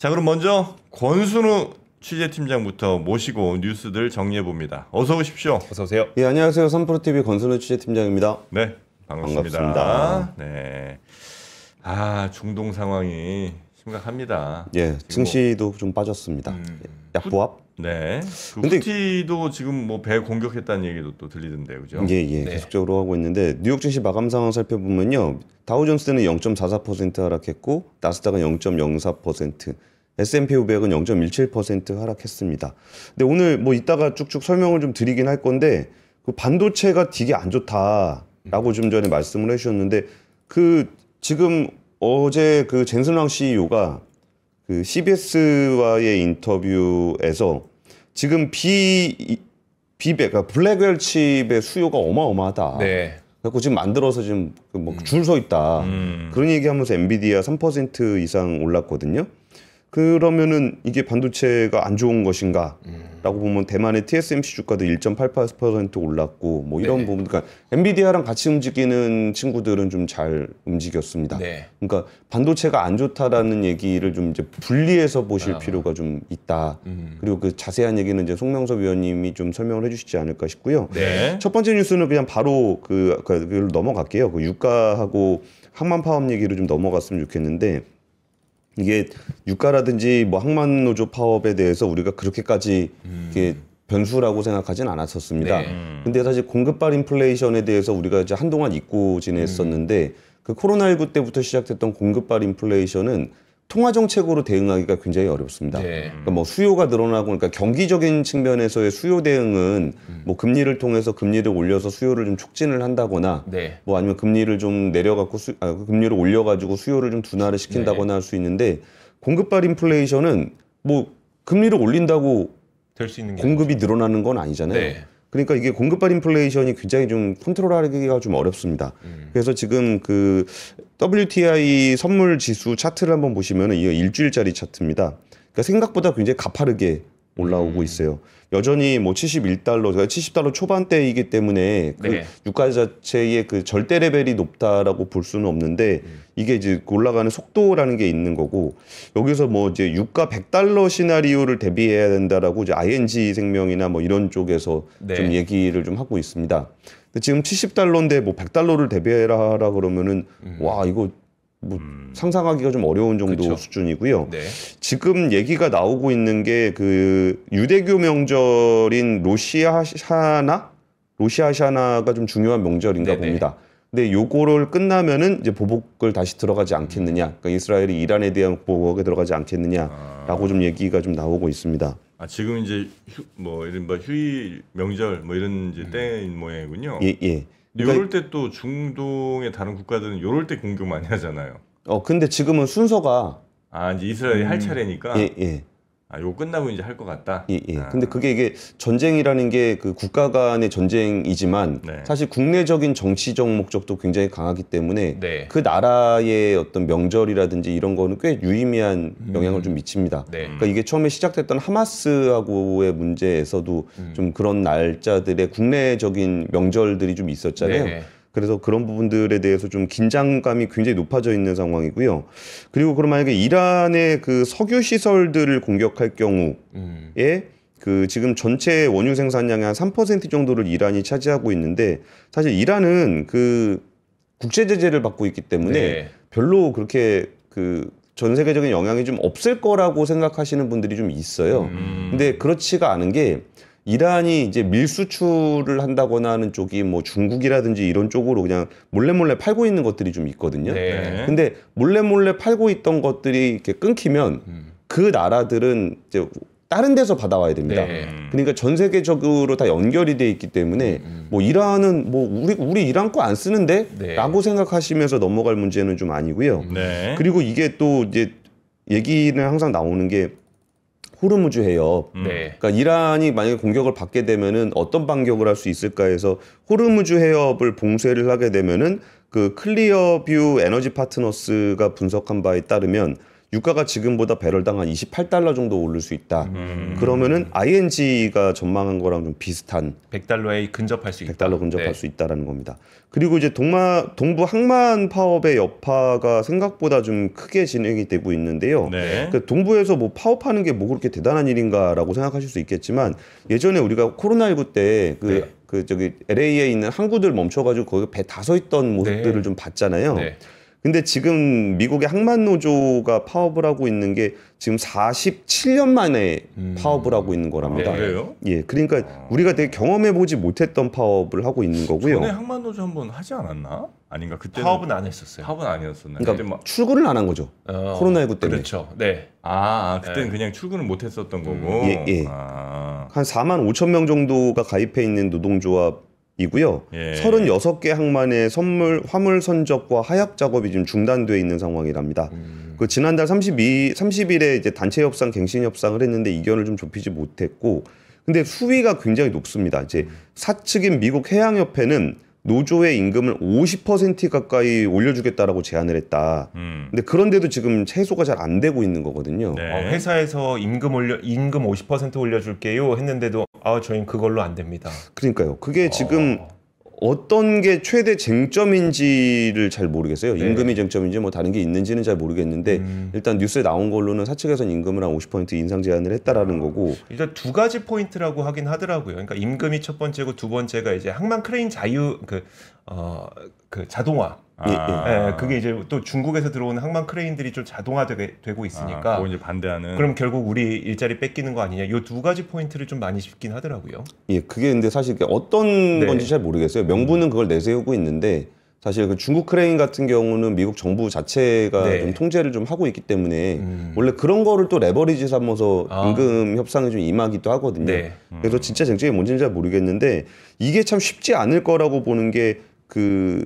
자, 그럼 먼저 권순우 취재팀장부터 모시고 뉴스들 정리해 봅니다. 어서 오십시오. 어서 오세요. 예, 안녕하세요. 삼프로 TV 권순우 취재팀장입니다. 네, 반갑습니다. 반갑습니다. 네. 아, 중동 상황이 심각합니다. 예, 뭐 증시도 좀 빠졌습니다. 음, 예, 약보합. 네. 그 근데 후티도 지금 뭐 배 공격했다는 얘기도 또 들리던데 그죠? 예, 예. 네. 계속적으로 하고 있는데 뉴욕 증시 마감 상황 살펴보면요. 다우존스는 0.44% 하락했고 나스닥은 0.04%, S&P 500은 0.17% 하락했습니다. 근데 오늘 뭐 이따가 쭉쭉 설명을 좀 드리긴 할 건데 그 반도체가 되게 안 좋다라고 좀 전에 말씀을 해주셨는데 그 지금 어제 그 젠슨랑 CEO가 그 CBS와의 인터뷰에서 지금 비 비백 그러니까 블랙웰 칩의 수요가 어마어마하다. 네. 그래갖고 지금 만들어서 지금 그 뭐줄서 음. 있다. 음. 그런 얘기하면서 엔비디아 3% 이상 올랐거든요. 그러면은 이게 반도체가 안 좋은 것인가라고 음. 보면 대만의 TSMC 주가도 1.88% 올랐고 뭐 이런 네. 부분 그러니까 엔비디아랑 같이 움직이는 친구들은 좀 잘 움직였습니다. 네. 그러니까 반도체가 안 좋다라는 얘기를 좀 이제 분리해서 보실 아. 필요가 좀 있다. 음. 그리고 그 자세한 얘기는 이제 송명섭 위원님이 좀 설명을 해주시지 않을까 싶고요. 네. 첫 번째 뉴스는 그냥 바로 그, 그 넘어갈게요. 그 유가하고 항만 파업 얘기를 좀 넘어갔으면 좋겠는데. 이게 유가라든지 뭐 항만 노조 파업에 대해서 우리가 그렇게까지 음. 이게 변수라고 생각하진 않았었습니다. 네. 음. 근데 사실 공급발 인플레이션에 대해서 우리가 이제 한동안 잊고 지냈었는데 음. 그 코로나19 때부터 시작됐던 공급발 인플레이션은 통화 정책으로 대응하기가 굉장히 어렵습니다. 네. 그러니까 뭐 수요가 늘어나고 그러니까 경기적인 측면에서의 수요 대응은 음. 뭐 금리를 통해서 금리를 올려서 수요를 좀 촉진을 한다거나 네. 뭐 아니면 금리를 좀 내려갖고 수, 아, 금리를 올려가지고 수요를 좀 둔화를 시킨다거나 네. 할수 있는데 공급발 인플레이션은 뭐 금리를 올린다고 공급이 아니죠. 늘어나는 건 아니잖아요. 네. 그러니까 이게 공급발 인플레이션이 굉장히 좀 컨트롤하기가 좀 어렵습니다. 음. 그래서 지금 그 WTI 선물 지수 차트를 한번 보시면은 이거 일주일짜리 차트입니다. 그러니까 생각보다 굉장히 가파르게 올라오고 있어요. 여전히 뭐 71달러, 70달러 초반대이기 때문에 그 네. 유가 자체의 그 절대 레벨이 높다라고 볼 수는 없는데 음. 이게 이제 올라가는 속도라는 게 있는 거고 여기서 뭐 이제 유가 100달러 시나리오를 대비해야 된다라고 이제 ING 생명이나 뭐 이런 쪽에서 네. 좀 얘기를 좀 하고 있습니다. 근데 지금 70달러인데 뭐 100달러를 대비해라 그러면은 음. 와 이거 뭐 음. 상상하기가 좀 어려운 정도 그쵸. 수준이고요. 네. 지금 얘기가 나오고 있는 게 그 유대교 명절인 로시아샤나 로시아샤나가 좀 중요한 명절인가 네네. 봅니다. 근데 요거를 끝나면은 이제 보복을 다시 들어가지 않겠느냐. 음. 그러니까 이스라엘이 이란에 대한 보복에 들어가지 않겠느냐라고 아... 좀 얘기가 좀 나오고 있습니다. 아 지금 이제 휴, 뭐 이른바 휴일 명절 뭐 이런 이제 음. 때인 모양이군요. 예 예. 그러니까 요럴 때 또 중동의 다른 국가들은 요럴 때 공격 많이 하잖아요. 어 근데 지금은 순서가 아 이제 이스라엘이 음. 할 차례니까. 예 예. 아, 요 끝나고 이제 할 것 같다. 예, 예. 아. 근데 그게 이게 전쟁이라는 게 그 국가 간의 전쟁이지만 네. 사실 국내적인 정치적 목적도 굉장히 강하기 때문에 네. 그 나라의 어떤 명절이라든지 이런 거는 꽤 유의미한 영향을 좀 음. 미칩니다. 네. 그러니까 이게 처음에 시작됐던 하마스하고의 문제에서도 음. 좀 그런 날짜들의 국내적인 명절들이 좀 있었잖아요. 네. 그래서 그런 부분들에 대해서 좀 긴장감이 굉장히 높아져 있는 상황이고요. 그리고 그럼 만약에 이란의 그 석유 시설들을 공격할 경우에 음. 그 지금 전체 원유 생산량의 한 3% 정도를 이란이 차지하고 있는데 사실 이란은 그 국제 제재를 받고 있기 때문에 네. 별로 그렇게 그 전 세계적인 영향이 좀 없을 거라고 생각하시는 분들이 좀 있어요. 음. 근데 그렇지가 않은 게 이란이 이제 밀수출을 한다거나 하는 쪽이 뭐 중국이라든지 이런 쪽으로 그냥 몰래 몰래 팔고 있는 것들이 좀 있거든요. 네. 근데 몰래 몰래 팔고 있던 것들이 이렇게 끊기면 음. 그 나라들은 이제 다른 데서 받아와야 됩니다. 네. 그러니까 전 세계적으로 다 연결이 돼 있기 때문에 음. 음. 뭐 이란은 뭐 우리 우리 이란 거 안 쓰는데라고 네. 생각하시면서 넘어갈 문제는 좀 아니고요. 네. 그리고 이게 또 이제 얘기는 항상 나오는 게 호르무즈 해협. 음. 네. 그러니까 이란이 만약에 공격을 받게 되면은 어떤 반격을 할 수 있을까 해서 호르무즈 해협을 봉쇄를 하게 되면은 그 클리어뷰 에너지 파트너스가 분석한 바에 따르면 유가가 지금보다 배럴당 한 28달러 정도 오를 수 있다. 음. 그러면은 ING가 전망한 거랑 좀 비슷한 100달러에 근접할 수 있다. 100달러 근접할 네. 수 있다라는 겁니다. 그리고 이제 동마 동부 항만 파업의 여파가 생각보다 좀 크게 진행이 되고 있는데요. 네. 그 동부에서 뭐 파업하는 게 뭐 그렇게 대단한 일인가라고 생각하실 수 있겠지만 예전에 우리가 코로나19 때그 네. 그 저기 LA에 있는 항구들 멈춰가지고 거기 배다 서 있던 모습들을 네. 좀 봤잖아요. 네. 근데 지금 미국의 항만 노조가 파업을 하고 있는 게 지금 47년 만에 음. 파업을 하고 있는 거랍니다. 아, 그래요? 예, 그러니까 아. 우리가 되게 경험해 보지 못했던 파업을 하고 있는 거고요. 전에 항만 노조 한 번 하지 않았나? 아닌가 그때 파업은 안 했었어요. 파업은 아니었었나요? 그러니까 막... 출근을 안 한 거죠. 어, 코로나19 때문에. 그렇죠. 네. 아, 아 그때는 네. 그냥 출근을 못 했었던 음. 거고. 음. 예, 예. 아. 한 4만 5천 명 정도가 가입해 있는 노동조합 이고요. 예. 36개 항만의 선물 화물 선적과 하역 작업이 지금 중단돼 있는 상황이랍니다. 음. 그 지난달 32 30일에 이제 단체 협상 갱신 협상을 했는데 이견을 좀 좁히지 못했고 근데 수위가 굉장히 높습니다. 이제 음. 사측인 미국 해양협회는 노조의 임금을 50% 가까이 올려주겠다라고 제안을 했다. 음. 근데 그런데도 지금 최소가 잘 안 되고 있는 거거든요. 네. 어, 회사에서 임금 올려 임금 50% 올려줄게요 했는데도 아 저희는 그걸로 안 됩니다. 그러니까요. 그게 지금 어. 어떤 게 최대 쟁점인지를 잘 모르겠어요. 네. 임금이 쟁점인지 뭐 다른 게 있는지는 잘 모르겠는데 음. 일단 뉴스에 나온 걸로는 사측에서는 임금을 한 50% 인상 제한을 했다라는 아. 거고 일단 두 가지 포인트라고 하긴 하더라고요. 그러니까 임금이 첫 번째고 두 번째가 이제 항만 크레인 자유 그 어그 어, 그 자동화 예, 예. 아. 예, 그게 이제 또 중국에서 들어오는 항만 크레인들이 좀 자동화되고 있으니까. 아, 그 이제 반대하는. 그럼 결국 우리 일자리 뺏기는 거 아니냐. 요 두 가지 포인트를 좀 많이 짚긴 하더라고요. 예, 그게 근데 사실 어떤 네. 건지 잘 모르겠어요. 명분은 그걸 내세우고 있는데 사실 그 중국 크레인 같은 경우는 미국 정부 자체가 네. 좀 통제를 좀 하고 있기 때문에 음. 원래 그런 거를 또 레버리지 삼아서 아. 임금 협상에 좀 임하기도 하거든요. 네. 음. 그래서 진짜 쟁점이 뭔지는 잘 모르겠는데 이게 참 쉽지 않을 거라고 보는 게그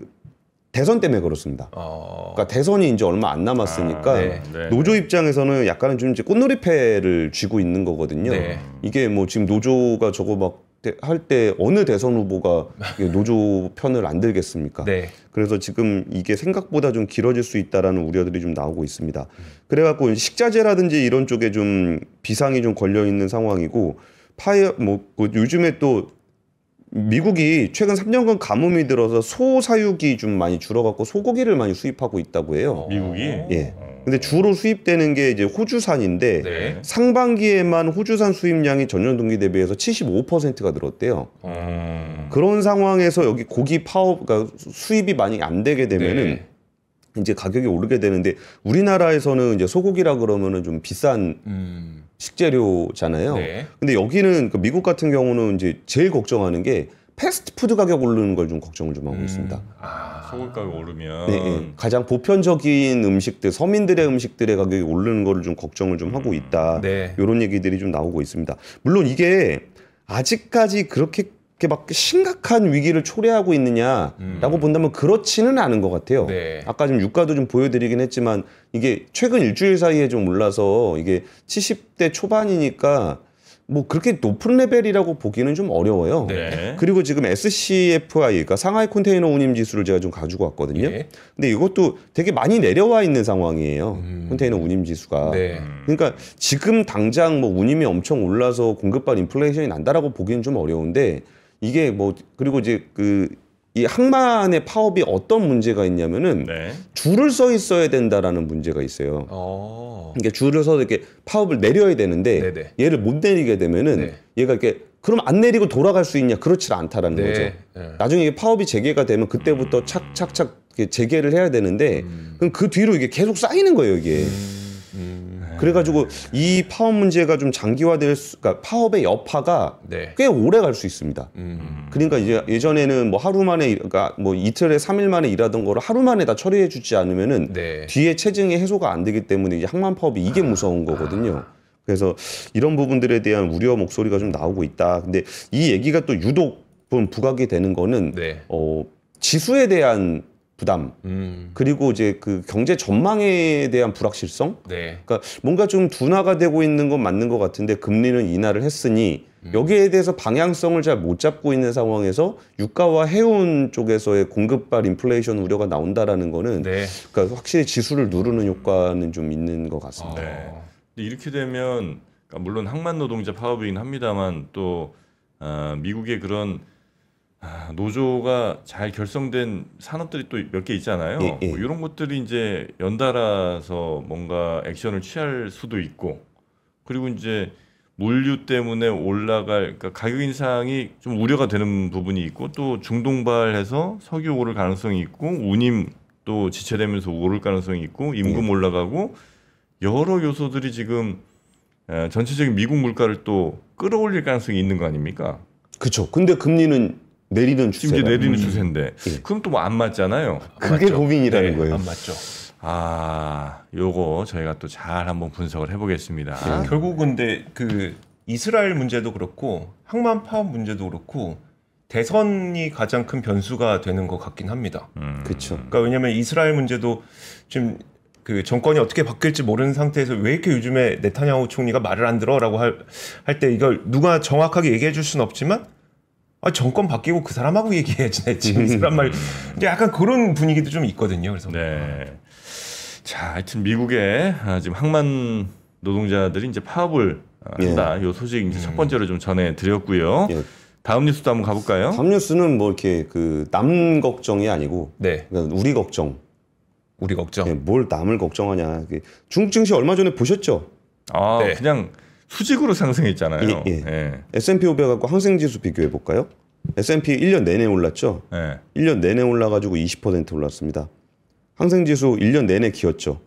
대선 때문에 그렇습니다. 어... 그러니까 대선이 이제 얼마 안 남았으니까 아, 네. 네. 노조 입장에서는 약간은 좀 이제 꽃놀이패를 쥐고 있는 거거든요. 네. 이게 뭐 지금 노조가 저거 막 할 때 어느 대선 후보가 노조 편을 안 들겠습니까? 네. 그래서 지금 이게 생각보다 좀 길어질 수 있다라는 우려들이 좀 나오고 있습니다. 그래갖고 식자재라든지 이런 쪽에 좀 비상이 좀 걸려 있는 상황이고 파이어 뭐그 요즘에 또 미국이 최근 3년간 가뭄이 들어서 소 사육이 좀 많이 줄어갖고 소고기를 많이 수입하고 있다고 해요. 미국이? 예. 근데 주로 수입되는 게 이제 호주산인데 네. 상반기에만 호주산 수입량이 전년 동기 대비해서 75%가 늘었대요. 음... 그런 상황에서 여기 고기 파업, 그러니까 수입이 많이 안 되게 되면은 네. 이제 가격이 오르게 되는데 우리나라에서는 이제 소고기라 그러면은 좀 비싼 음... 식재료잖아요. 네. 근데 여기는 그 미국 같은 경우는 이제 제일 걱정하는 게 패스트푸드 가격 오르는 걸 좀 걱정을 좀 하고 음. 있습니다. 아, 소금 가격 오르면 네, 네. 가장 보편적인 음식들, 서민들의 음식들의 가격이 오르는 거를 좀 걱정을 좀 하고 음. 있다. 음. 네. 이런 얘기들이 좀 나오고 있습니다. 물론 이게 아직까지 그렇게 이렇게 막 심각한 위기를 초래하고 있느냐라고 음. 본다면 그렇지는 않은 것 같아요. 네. 아까 좀 유가도 좀 보여드리긴 했지만 이게 최근 일주일 사이에 좀 올라서 이게 70대 초반이니까 뭐 그렇게 높은 레벨이라고 보기는 좀 어려워요. 네. 그리고 지금 SCFI, 그러니까 상하이 컨테이너 운임 지수를 제가 좀 가지고 왔거든요. 예. 근데 이것도 되게 많이 내려와 있는 상황이에요. 음. 컨테이너 운임 지수가. 네. 그러니까 지금 당장 뭐 운임이 엄청 올라서 공급발 인플레이션이 난다라고 보기는 좀 어려운데 이게 뭐 그리고 이제 그 이 항만의 파업이 어떤 문제가 있냐면은 네. 줄을 서 있어야 된다라는 문제가 있어요. 어. 그러니까 줄을 서서 이렇게 파업을 내려야 되는데 네네. 얘를 못 내리게 되면은 네. 얘가 이렇게 그럼 안 내리고 돌아갈 수 있냐? 그렇지 않다라는 네. 거죠. 네. 나중에 파업이 재개가 되면 그때부터 음. 착착착 재개를 해야 되는데 음. 그럼 그 뒤로 이게 계속 쌓이는 거예요, 이게. 음. 그래가지고 이 파업 문제가 좀 장기화될 수, 그러니까 파업의 여파가 네. 꽤 오래 갈 수 있습니다. 음. 그러니까 이제 예전에는 뭐 하루 만에, 그러니까 뭐 이틀에 삼일 만에 일하던 거를 하루 만에 다 처리해주지 않으면은 네. 뒤에 체증이 해소가 안 되기 때문에 이제 항만 파업이 이게 아. 무서운 거거든요. 아. 그래서 이런 부분들에 대한 우려 목소리가 좀 나오고 있다. 근데 이 얘기가 또 유독 좀 부각이 되는 거는 네. 어, 지수에 대한 부담 음. 그리고 이제 그 경제 전망에 대한 불확실성 네. 그러니까 뭔가 좀 둔화가 되고 있는 건 맞는 것 같은데 금리는 인하를 했으니 음. 여기에 대해서 방향성을 잘 못 잡고 있는 상황에서 유가와 해운 쪽에서의 공급발 인플레이션 우려가 나온다라는 거는 네. 그러니까 확실히 지수를 누르는 효과는 좀 있는 것 같습니다. 아, 네. 이렇게 되면 그러니까 물론 항만 노동자 파업이긴 합니다만 또 어, 미국의 그런 아, 노조가 잘 결성된 산업들이 또 몇 개 있잖아요. 예, 예. 뭐 이런 것들이 이제 연달아서 뭔가 액션을 취할 수도 있고, 그리고 이제 물류 때문에 올라갈 그러니까 가격 인상이 좀 우려가 되는 부분이 있고 또 중동발해서 석유 오를 가능성이 있고 운임 또 지체되면서 오를 가능성이 있고 임금 예. 올라가고 여러 요소들이 지금 전체적인 미국 물가를 또 끌어올릴 가능성이 있는 거 아닙니까? 그렇죠. 근데 금리는 내리는 추세. 심지어 내리는 추세인데. 예. 그럼 또뭐안 맞잖아요. 그게 맞죠? 고민이라는 네, 거예요. 안 맞죠. 아, 요거 저희가 또 잘 한번 분석을 해보겠습니다. 네. 예. 결국 근데 그 이스라엘 문제도 그렇고 항만 파업 문제도 그렇고 대선이 가장 큰 변수가 되는 것 같긴 합니다. 음. 그렇죠. 그러니까 왜냐하면 이스라엘 문제도 지금 그 정권이 어떻게 바뀔지 모르는 상태에서 왜 이렇게 요즘에 네타냐후 총리가 말을 안 들어라고 할 때 이걸 누가 정확하게 얘기해 줄 수는 없지만 아, 정권 바뀌고 그 사람하고 얘기해야지 지금 사람 말 이제 약간 그런 분위기도 좀 있거든요. 그래서 네. 자, 하여튼 미국의 아, 지금 항만 노동자들이 이제 파업을 한다. 예. 요 소식 이제 음. 첫 번째로 좀 전해 드렸고요. 예. 다음 뉴스도 한번 가볼까요? 다음 뉴스는 뭐 이렇게 그 남 걱정이 아니고 네. 그러니까 우리 걱정. 우리 걱정. 네, 뭘 남을 걱정하냐. 중증시 얼마 전에 보셨죠? 아 네. 그냥 수직으로 상승했잖아요. 예, 예. 예. S&P 500하고 항생 지수 비교해 볼까요? S&P 1년 내내 올랐죠. 예. 1년 내내 올라가지고 20% 올랐습니다. 항생 지수 1년 내내 기었죠.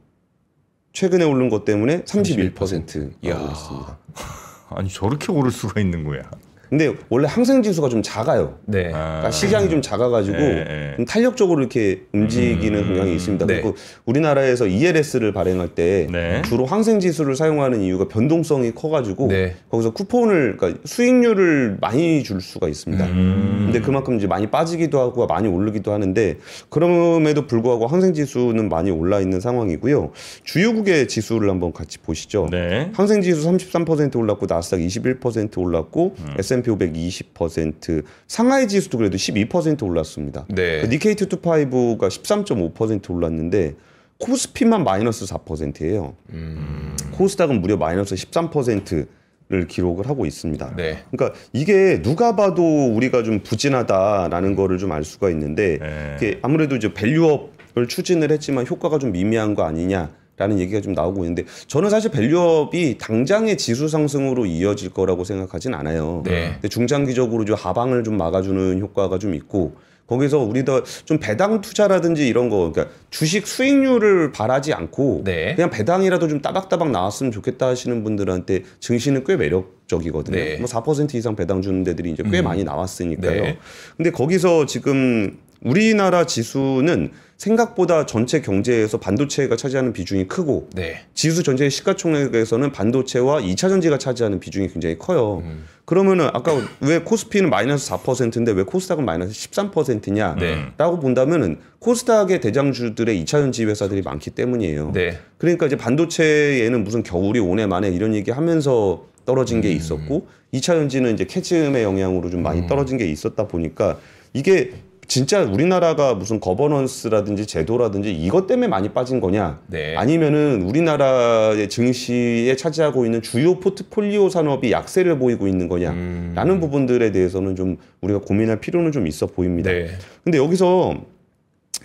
최근에 오른 것 때문에 31% 31%. 올랐습니다. 아. 아니 저렇게 오를 수가 있는 거야. 근데 원래 항생 지수가 좀 작아요. 네. 그러니까 식량이 좀 작아가지고 네. 좀 탄력적으로 이렇게 움직이는 음. 경향이 있습니다. 네. 그리고 우리나라에서 ELS를 발행할 때 네. 주로 항생 지수를 사용하는 이유가 변동성이 커가지고 네. 거기서 쿠폰을 그러니까 수익률을 많이 줄 수가 있습니다. 음. 근데 그만큼 이제 많이 빠지기도 하고 많이 오르기도 하는데 그럼에도 불구하고 항생 지수는 많이 올라 있는 상황이고요. 주요국의 지수를 한번 같이 보시죠. 네. 항생 지수 33% 올랐고 나스닥 21% 올랐고 음. S&P S&P 500 20%, 상하이 지수도 그래도 12% 올랐습니다. 네. 그 니케이 225가 13.5% 올랐는데 코스피만 마이너스 4%예요. 음. 코스닥은 무려 마이너스 13%. 를 기록을 하고 있습니다. 네. 그러니까 이게 누가 봐도 우리가 좀 부진하다라는 음. 거를 좀 알 수가 있는데 네. 아무래도 이제 밸류업 을 추진을 했지만 효과가 좀 미미한 거 아니냐 라는 얘기가 좀 나오고 있는데 저는 사실 밸류업이 당장의 지수 상승으로 이어질 거라고 생각하진 않아요. 네. 근데 중장기적으로 좀 하방을 좀 막아주는 효과가 좀 있고 거기서 우리도좀 배당 투자라든지 이런 거 그러니까 주식 수익률을 바라지 않고 네. 그냥 배당이라도 좀 따박따박 나왔으면 좋겠다 하시는 분들한테 증시는 꽤 매력적이거든요. 네. 뭐4% 이상 배당 주는 데들이 이제 꽤 음. 많이 나왔으니까요. 네. 근데 거기서 지금 우리나라 지수는 생각보다 전체 경제에서 반도체가 차지하는 비중이 크고 네. 지수 전체의 시가총액에서는 반도체와 이차 전지가 차지하는 비중이 굉장히 커요. 음. 그러면은 아까 왜 코스피는 마이너스 4%인데 왜 코스닥은 마이너스 13%냐라고 네. 본다면은 코스닥의 대장주들의 이차 전지 회사들이 많기 때문이에요. 네. 그러니까 이제 반도체에는 무슨 겨울이 오네 만에 이런 얘기 하면서 떨어진 게 음. 있었고 이차 전지는 이제 캐즘의 영향으로 좀 많이 음. 떨어진 게 있었다 보니까 이게 진짜 우리나라가 무슨 거버넌스라든지 제도라든지 이것 때문에 많이 빠진 거냐 네. 아니면은 우리나라의 증시에 차지하고 있는 주요 포트폴리오 산업이 약세를 보이고 있는 거냐라는 음. 부분들에 대해서는 좀 우리가 고민할 필요는 좀 있어 보입니다 네. 근데 여기서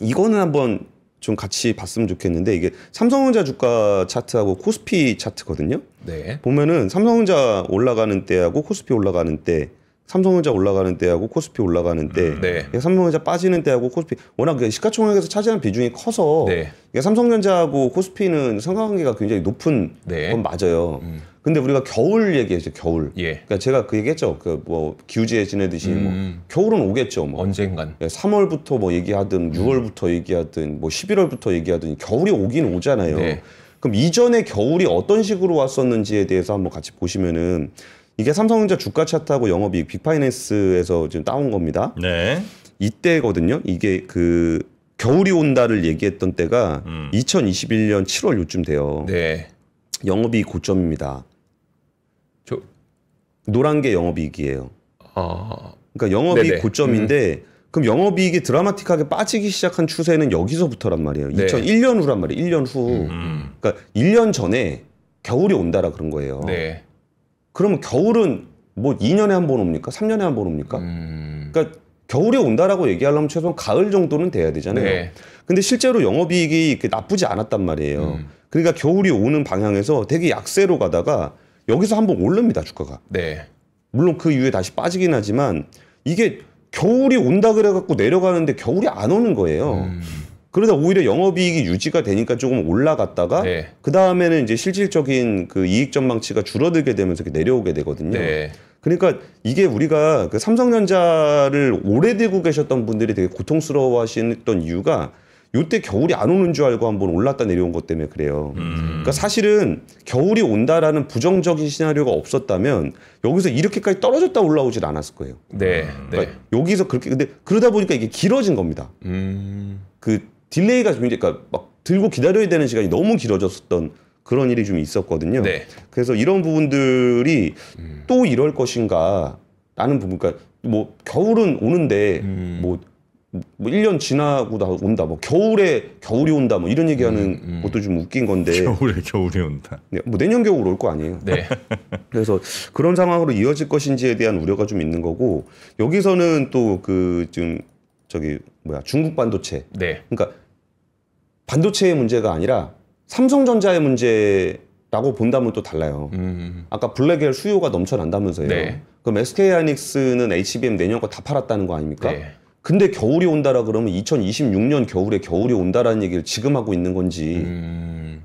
이거는 한번 좀 같이 봤으면 좋겠는데 이게 삼성전자 주가 차트하고 코스피 차트거든요 네. 보면은 삼성전자 올라가는 때하고 코스피 올라가는 때 삼성전자 올라가는 때하고 코스피 올라가는 때, 음, 네. 그러니까 삼성전자 빠지는 때하고 코스피 워낙 그러니까 시가총액에서 차지하는 비중이 커서 네. 그러니까 삼성전자하고 코스피는 상관관계가 굉장히 높은 네. 건 맞아요. 음. 근데 우리가 겨울 얘기했죠, 겨울. 예. 그러니까 제가 그 얘기했죠. 그 뭐기우제에 지내듯이 뭐 음. 뭐 겨울은 오겠죠. 뭐. 언젠간. 3월부터 예, 뭐 얘기하든 6월부터 음. 얘기하든 뭐 11월부터 얘기하든 겨울이 오긴 오잖아요. 네. 그럼 이전에 겨울이 어떤 식으로 왔었는지에 대해서 한번 같이 보시면은 이게 삼성전자 주가 차트하고 영업이익 빅파이낸스에서 지금 따온 겁니다. 네. 이때거든요. 이게 그 겨울이 온다를 얘기했던 때가 음. 2021년 7월 요쯤 돼요. 네. 영업이익 고점입니다. 저 노란 게 영업이익이에요. 아. 그러니까 영업이익 네네. 고점인데 음. 그럼 영업이익이 드라마틱하게 빠지기 시작한 추세는 여기서부터란 말이에요. 네. 2001년 후란 말이에요. 1년 후. 음. 그러니까 1년 전에 겨울이 온다라 그런 거예요. 네. 그러면 겨울은 뭐 2년에 한 번 옵니까? 3년에 한 번 옵니까? 음... 그러니까 겨울에 온다라고 얘기하려면 최소한 가을 정도는 돼야 되잖아요. 네. 근데 실제로 영업이익이 나쁘지 않았단 말이에요. 음. 그러니까 겨울이 오는 방향에서 되게 약세로 가다가 여기서 한번 올릅니다 주가가. 네. 물론 그 이후에 다시 빠지긴 하지만 이게 겨울이 온다 그래갖고 내려가는데 겨울이 안 오는 거예요. 음. 그러다 오히려 영업이익이 유지가 되니까 조금 올라갔다가 네. 그 다음에는 이제 실질적인 그 이익 전망치가 줄어들게 되면서 이렇게 내려오게 되거든요. 네. 그러니까 이게 우리가 그 삼성전자를 오래 들고 계셨던 분들이 되게 고통스러워하시던 이유가 요때 겨울이 안 오는 줄 알고 한번 올랐다 내려온 것 때문에 그래요. 음. 그러니까 사실은 겨울이 온다라는 부정적인 시나리오가 없었다면 여기서 이렇게까지 떨어졌다 올라오질 않았을 거예요. 네. 그러니까 네. 여기서 그렇게 근데 그러다 보니까 이게 길어진 겁니다. 음. 그 딜레이가 굉장히 그러니까 막 들고 기다려야 되는 시간이 너무 길어졌었던 그런 일이 좀 있었거든요. 네. 그래서 이런 부분들이 음. 또 이럴 것인가 라는 부분 그러니까 뭐 겨울은 오는데 음. 뭐, 뭐 1년 지나고 나 온다 뭐 겨울에 겨울이 온다 뭐 이런 얘기하는 음, 음, 것도 좀 웃긴 건데 겨울에 겨울이 온다. 네, 뭐 내년 겨울 올 거 아니에요. 네. 그래서 그런 상황으로 이어질 것인지에 대한 우려가 좀 있는 거고 여기서는 또 그 지금 저기 뭐야 중국 반도체. 네. 그러니까 반도체의 문제가 아니라 삼성전자의 문제라고 본다면 또 달라요. 음. 음, 음. 아까 블랙헬 수요가 넘쳐난다면서요. 네. 그럼 SK 하이닉스는 HBM 내년 거 다 팔았다는 거 아닙니까? 네. 근데 겨울이 온다라 그러면 2026년 겨울에 겨울이 온다라는 얘기를 지금 하고 있는 건지 음.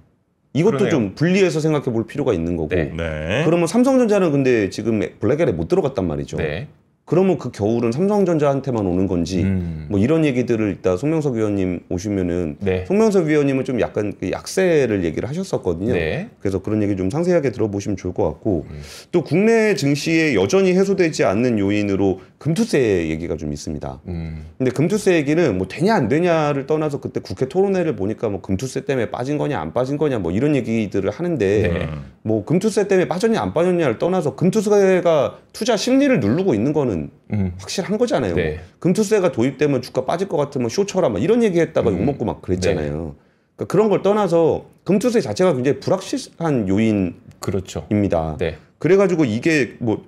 이것도 그러네요. 좀 분리해서 생각해 볼 필요가 있는 거고 네. 네. 그러면 삼성전자는 근데 지금 블랙헬에 못 들어갔단 말이죠. 네. 그러면 그 겨울은 삼성전자한테만 오는 건지 음. 뭐 이런 얘기들을 이따 송명석 위원님 오시면은 네. 송명석 위원님은 좀 약간 그 약세를 얘기를 하셨었거든요. 네. 그래서 그런 얘기 좀 상세하게 들어보시면 좋을 것 같고 음. 또 국내 증시에 여전히 해소되지 않는 요인으로 금투세 얘기가 좀 있습니다. 음. 근데 금투세 얘기는 뭐 되냐 안 되냐를 떠나서 그때 국회 토론회를 보니까 뭐 금투세 때문에 빠진 거냐 안 빠진 거냐 뭐 이런 얘기들을 하는데 네. 뭐 금투세 때문에 빠졌냐 안 빠졌냐를 떠나서 금투세가 투자 심리를 누르고 있는 거는 음. 확실한 거잖아요. 네. 뭐 금투세가 도입되면 주가 빠질 것 같으면 쇼처라 막 이런 얘기했다가 음. 욕먹고 막 그랬잖아요. 네. 그러니까 그런 걸 떠나서 금투세 자체가 굉장히 불확실한 요인입니다. 그렇죠. 네. 그래가지고 이게 뭐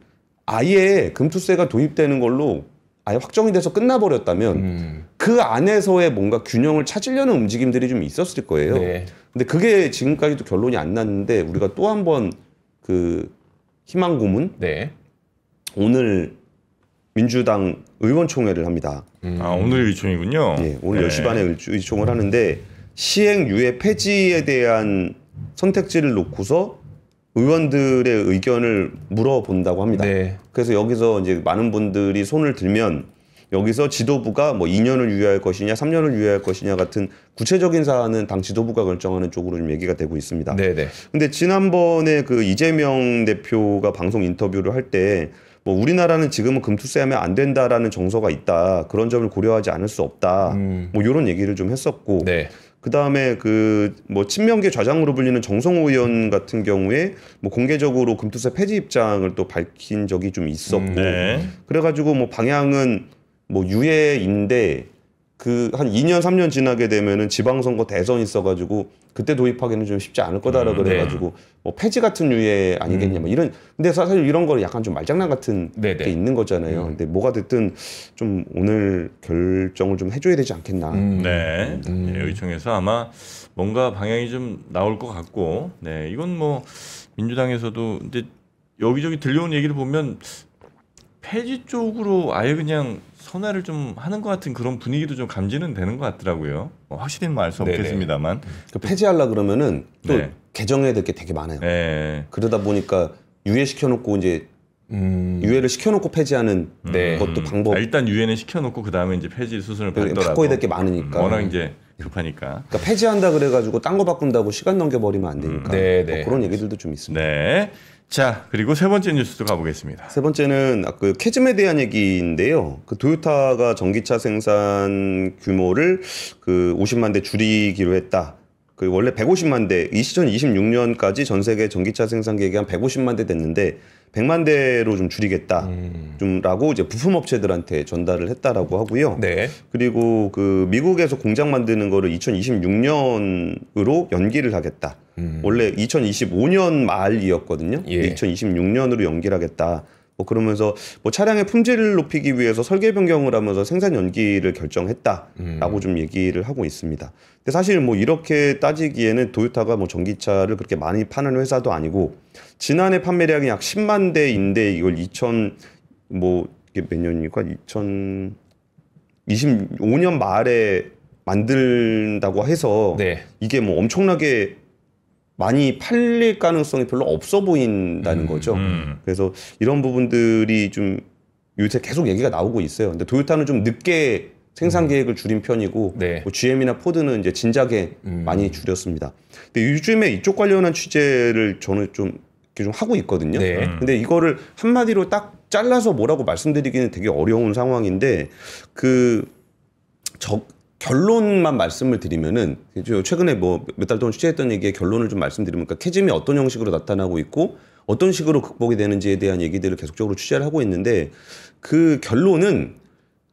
아예 금투세가 도입되는 걸로 아예 확정이 돼서 끝나버렸다면 음. 그 안에서의 뭔가 균형을 찾으려는 움직임들이 좀 있었을 거예요. 네. 근데 그게 지금까지도 결론이 안 났는데 우리가 또 한번 그 희망 고문 네. 오늘 민주당 의원총회를 합니다. 음. 아 오늘 의총이군요. 예, 오늘 네. 10시 반에 의총을 하는데 시행유예 폐지에 대한 선택지를 놓고서 의원들의 의견을 물어본다고 합니다. 네. 그래서 여기서 이제 많은 분들이 손을 들면 여기서 지도부가 뭐 2년을 유예할 것이냐, 3년을 유예할 것이냐 같은 구체적인 사안은 당 지도부가 결정하는 쪽으로 좀 얘기가 되고 있습니다. 네네. 네. 근데 지난번에 그 이재명 대표가 방송 인터뷰를 할 때 뭐 우리나라는 지금은 금투세하면 안 된다라는 정서가 있다. 그런 점을 고려하지 않을 수 없다. 음. 뭐 이런 얘기를 좀 했었고. 네. 그다음에 그 뭐 친명계 좌장으로 불리는 정성호 의원 음. 같은 경우에 뭐 공개적으로 금투사 폐지 입장을 또 밝힌 적이 좀 있었고 음, 네. 그래가지고 뭐 방향은 뭐 유예인데 그한 2년 3년 지나게 되면은 지방선거 대선 이 있어가지고 그때 도입하기는 좀 쉽지 않을 거다라 고 음, 네. 그래가지고 뭐 폐지 같은 유예 아니겠냐 음. 뭐 이런 근데 사실 이런 거는 약간 좀 말장난 같은 네, 네. 게 있는 거잖아요. 음. 근데 뭐가 됐든 좀 오늘 결정을 좀 해줘야 되지 않겠나. 음, 네. 네. 네 음. 네 의총에서 아마 뭔가 방향이 좀 나올 것 같고 네 이건 뭐 민주당에서도 근데 여기저기 들려온 얘기를 보면 폐지 쪽으로 아예 그냥 선회를 좀 하는 것 같은 그런 분위기도 좀 감지는 되는 것 같더라고요. 뭐 확실히는 말 뭐 알수 없겠습니다만. 그러니까 폐지하려 그러면은 또 네. 개정해야 될 게 되게 많아요. 네. 그러다 보니까 유예시켜놓고 이제 음... 유예를 시켜놓고 폐지하는 음. 네. 것도 아, 방법. 아, 일단 유예는 시켜놓고 그 다음에 이제 폐지 수순을 받더라고 바꿔야 될게 많으니까. 음, 워낙 이제 급하니까. 그러니까 폐지한다 그래가지고 딴 거 바꾼다고 시간 넘겨버리면 안 되니까. 음, 네, 네. 뭐 그런 얘기들도 좀 있습니다. 네. 자, 그리고 세 번째 뉴스도 가보겠습니다. 세 번째는 아, 그 캐즘에 대한 얘기인데요. 그 도요타가 전기차 생산 규모를 그 50만 대 줄이기로 했다. 그 원래 150만 대, 2026년까지 전 세계 전기차 생산 계획이 한 150만 대 됐는데 100만 대로 좀 줄이겠다. 음. 좀라고 이제 부품 업체들한테 전달을 했다라고 하고요. 네. 그리고 그 미국에서 공장 만드는 거를 2026년으로 연기를 하겠다. 음. 원래 2025년 말이었거든요. 예. 2026년으로 연기하겠다. 뭐 그러면서 뭐 차량의 품질을 높이기 위해서 설계 변경을 하면서 생산 연기를 결정했다라고 음. 좀 얘기를 하고 있습니다. 근데 사실 뭐 이렇게 따지기에는 도요타가 뭐 전기차를 그렇게 많이 파는 회사도 아니고 지난해 판매량이 약 10만 대인데 이걸 2000뭐 이게 몇 년이니까 2025년 말에 만든다고 해서 네. 이게 뭐 엄청나게 많이 팔릴 가능성이 별로 없어 보인다는 음, 거죠. 음. 그래서 이런 부분들이 좀 요새 계속 얘기가 나오고 있어요. 근데 도요타는 좀 늦게 생산 음. 계획을 줄인 편이고 네. 뭐 GM이나 포드는 이제 진작에 음. 많이 줄였습니다. 근데 요즘에 이쪽 관련한 취재를 저는 좀 이렇게 좀 하고 있거든요. 네. 음. 근데 이거를 한마디로 딱 잘라서 뭐라고 말씀드리기는 되게 어려운 상황인데 그 적, 결론만 말씀을 드리면은 최근에 뭐 몇 달 동안 취재했던 얘기의 결론을 좀 말씀드리면 그러니까 캐즘이 어떤 형식으로 나타나고 있고 어떤 식으로 극복이 되는지에 대한 얘기들을 계속적으로 취재를 하고 있는데 그 결론은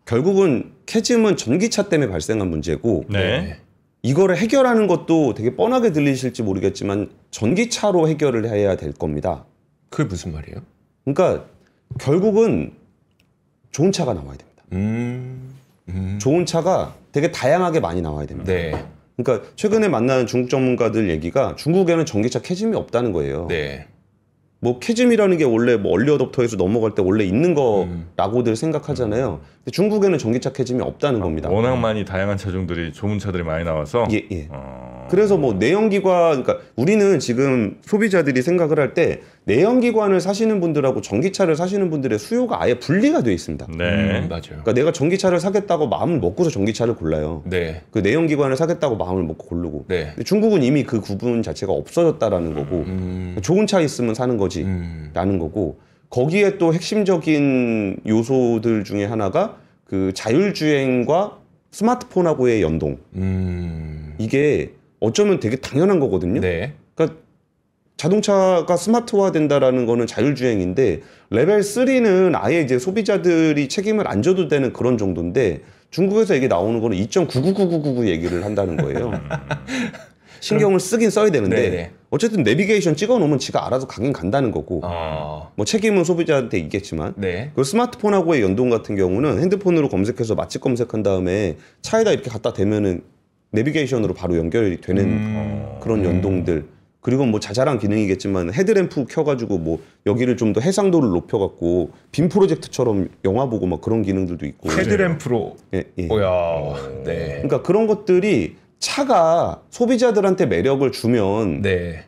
결국은 캐즘은 전기차 때문에 발생한 문제고 네. 이거를 해결하는 것도 되게 뻔하게 들리실지 모르겠지만 전기차로 해결을 해야 될 겁니다. 그게 무슨 말이에요? 그러니까 결국은 좋은 차가 나와야 됩니다. 음... 음. 좋은 차가 되게 다양하게 많이 나와야 됩니다. 네. 그러니까 최근에 만나는 중국 전문가들 얘기가 중국에는 전기차 캐짐이 없다는 거예요. 네. 뭐캐짐이라는게 원래 뭐 얼리어답터에서 넘어갈 때 원래 있는 음. 거라고들 음. 생각하잖아요. 근데 중국에는 전기차 캐짐이 없다는 아, 겁니다. 워낙 많이 다양한 차종들이 좋은 차들이 많이 나와서 예, 예. 어... 그래서 뭐 내연기관 그러니까 우리는 지금 소비자들이 생각을 할 때 내연기관을 사시는 분들하고 전기차를 사시는 분들의 수요가 아예 분리가 돼 있습니다. 네, 음, 음, 맞아요. 그러니까 내가 전기차를 사겠다고 마음을 먹고서 전기차를 골라요. 네. 그 내연기관을 사겠다고 마음을 먹고 고르고. 네. 중국은 이미 그 구분 자체가 없어졌다라는 거고 음. 그러니까 좋은 차 있으면 사는 거지라는 음. 거고 거기에 또 핵심적인 요소들 중에 하나가 그 자율주행과 스마트폰하고의 연동. 음. 이게 어쩌면 되게 당연한 거거든요. 네. 그러니까 자동차가 스마트화 된다라는 거는 자율주행인데 레벨 3는 아예 이제 소비자들이 책임을 안 져도 되는 그런 정도인데 중국에서 얘기 나오는 거는 2.99999 얘기를 한다는 거예요. 음. 신경을 쓰긴 써야 되는데 네네. 네. 어쨌든 내비게이션 찍어 놓으면 지가 알아서 가긴 간다는 거고 어... 뭐 책임은 소비자한테 있겠지만 네. 그 스마트폰하고의 연동 같은 경우는 핸드폰으로 검색해서 맛집 검색한 다음에 차에다 이렇게 갖다 대면은 내비게이션으로 바로 연결이 되는 음. 어, 그런 연동들 그리고 뭐 자잘한 기능이겠지만 헤드램프 켜가지고 뭐 여기를 좀 더 해상도를 높여갖고 빔 프로젝트처럼 영화 보고 막 그런 기능들도 있고 헤드램프로 예, 예. 오야 어, 네 그러니까 그런 것들이 차가 소비자들한테 매력을 주면 네.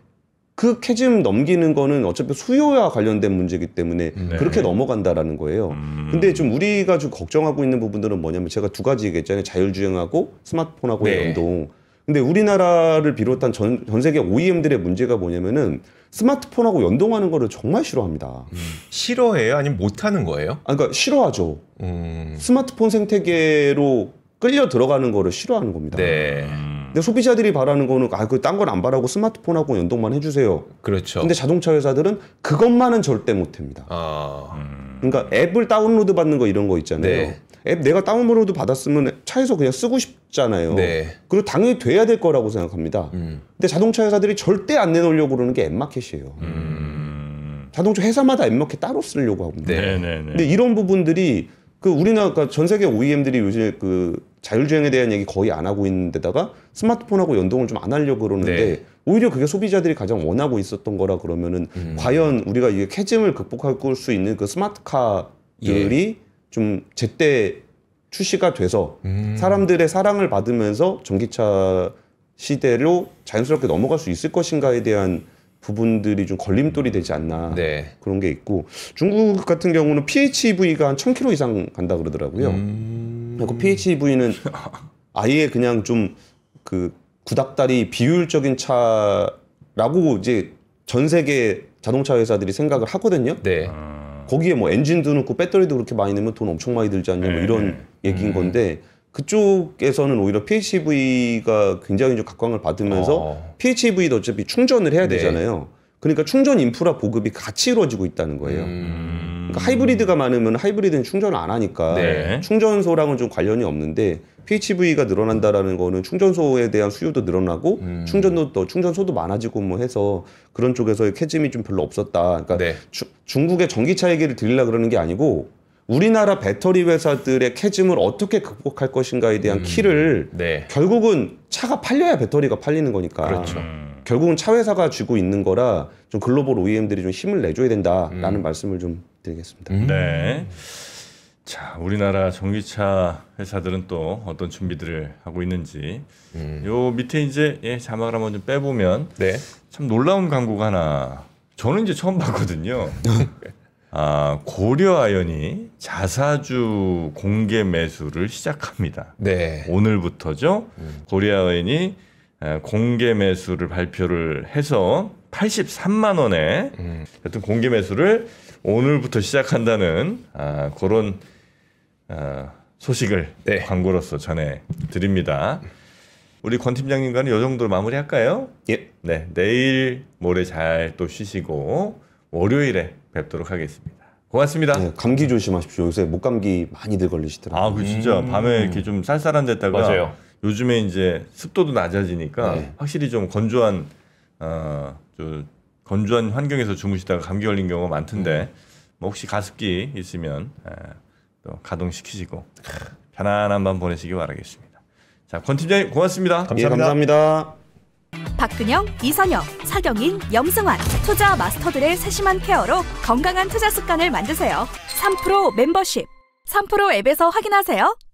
그 캐즘 넘기는 거는 어차피 수요와 관련된 문제이기 때문에 음. 네. 그렇게 넘어간다라는 거예요. 음. 근데 좀 우리가 좀 걱정하고 있는 부분들은 뭐냐면 제가 두 가지 얘기했잖아요. 자율주행하고 스마트폰하고의 네. 연동. 근데 우리나라를 비롯한 전, 전 세계 OEM들의 문제가 뭐냐면은 스마트폰하고 연동하는 거를 정말 싫어합니다. 음. 싫어해요? 아니면 못하는 거예요? 아, 그러니까 싫어하죠. 음. 스마트폰 생태계로 끌려 들어가는 거를 싫어하는 겁니다. 네. 근데 소비자들이 바라는 거는 아 그 딴 건 안 바라고 스마트폰하고 연동만 해주세요. 그렇죠. 근데 자동차 회사들은 그것만은 절대 못합니다. 아... 음... 그러니까 앱을 다운로드 받는 거 이런 거 있잖아요. 네. 앱 내가 다운로드 받았으면 차에서 그냥 쓰고 싶잖아요. 네. 그리고 당연히 돼야 될 거라고 생각합니다. 음. 근데 자동차 회사들이 절대 안 내놓으려고 그러는 게 앱마켓이에요. 음... 자동차 회사마다 앱마켓 따로 쓰려고 합니다. 네. 네, 네, 네, 근데 이런 부분들이 그 우리나라 그러니까 전 세계 OEM들이 요즘 그 자율주행에 대한 얘기 거의 안 하고 있는데다가 스마트폰하고 연동을 좀 안 하려고 그러는데 네. 오히려 그게 소비자들이 가장 원하고 있었던 거라 그러면은 음. 과연 우리가 이게 캐즘을 극복할 수 있는 그 스마트카들이 예. 좀 제때 출시가 돼서 음. 사람들의 사랑을 받으면서 전기차 시대로 자연스럽게 넘어갈 수 있을 것인가에 대한 부분들이 좀 걸림돌이 되지 않나 네. 그런 게 있고 중국 같은 경우는 PHEV가 한 1000km 이상 간다 그러더라고요. 음... 그 PHEV는 아예 그냥 좀그 구닥다리 비율적인 차라고 이제 전 세계 자동차 회사들이 생각을 하거든요. 네. 아. 거기에 뭐 엔진도 넣고 배터리도 그렇게 많이 넣으면 돈 엄청 많이 들지 않냐 뭐 네. 이런 네. 얘기인 음. 건데 그쪽에서는 오히려 PHEV가 굉장히 좀 각광을 받으면서 어. PHEV도 어차피 충전을 해야 네. 되잖아요. 네. 그러니까 충전 인프라 보급이 같이 이루어지고 있다는 거예요. 음. 그러니까 하이브리드가 많으면 하이브리드는 충전을 안 하니까 네. 충전소랑은 좀 관련이 없는데 PHEV가 늘어난다라는 거는 충전소에 대한 수요도 늘어나고 음. 충전도 또 충전소도 많아지고 뭐 해서 그런 쪽에서의 캐짐이 좀 별로 없었다. 그러니까 네. 주, 중국의 전기차 얘기를 들리려 그러는 게 아니고 우리나라 배터리 회사들의 캐짐을 어떻게 극복할 것인가에 대한 음. 키를 네. 결국은 차가 팔려야 배터리가 팔리는 거니까. 그렇죠. 음. 결국은 차 회사가 쥐고 있는 거라 좀 글로벌 OEM들이 좀 힘을 내줘야 된다라는 음. 말씀을 좀 드리겠습니다. 네. 음. 자, 우리나라 전기차 회사들은 또 어떤 준비들을 하고 있는지. 음. 요 밑에 이제 예, 자막을 한번 좀 빼보면 네. 참 놀라운 광고가 하나. 저는 이제 처음 봤거든요. 아, 고려아연이 자사주 공개 매수를 시작합니다. 네. 오늘부터죠. 음. 고려아연이 공개 매수를 발표를 해서 83만 원에 음. 하여튼 공개 매수를 오늘부터 시작한다는 아, 그런 어, 소식을 네. 광고로서 전해 드립니다. 우리 권 팀장님과는 이 정도로 마무리할까요? 예. 네, 내일 모레 잘 또 쉬시고 월요일에 뵙도록 하겠습니다. 고맙습니다. 네, 감기 조심하십시오. 요새 목 감기 많이들 걸리시더라고요. 아, 그 그렇죠. 진짜 음. 밤에 이렇게 좀 쌀쌀한 데다가 맞아요. 요즘에 이제 습도도 낮아지니까 네. 확실히 좀 건조한 어, 저 건조한 환경에서 주무시다가 감기 걸린 경우가 많던데 음. 뭐 혹시 가습기 있으면 에, 또 가동시키시고 편안한 밤 보내시기 바라겠습니다. 자, 권 팀장님 고맙습니다. 예, 감사, 감사합니다. 박근영, 이선영, 사경인, 염승환 투자 마스터들의 세심한 케어로 건강한 투자 습관을 만드세요. 3프로 멤버십 3프로 앱에서 확인하세요.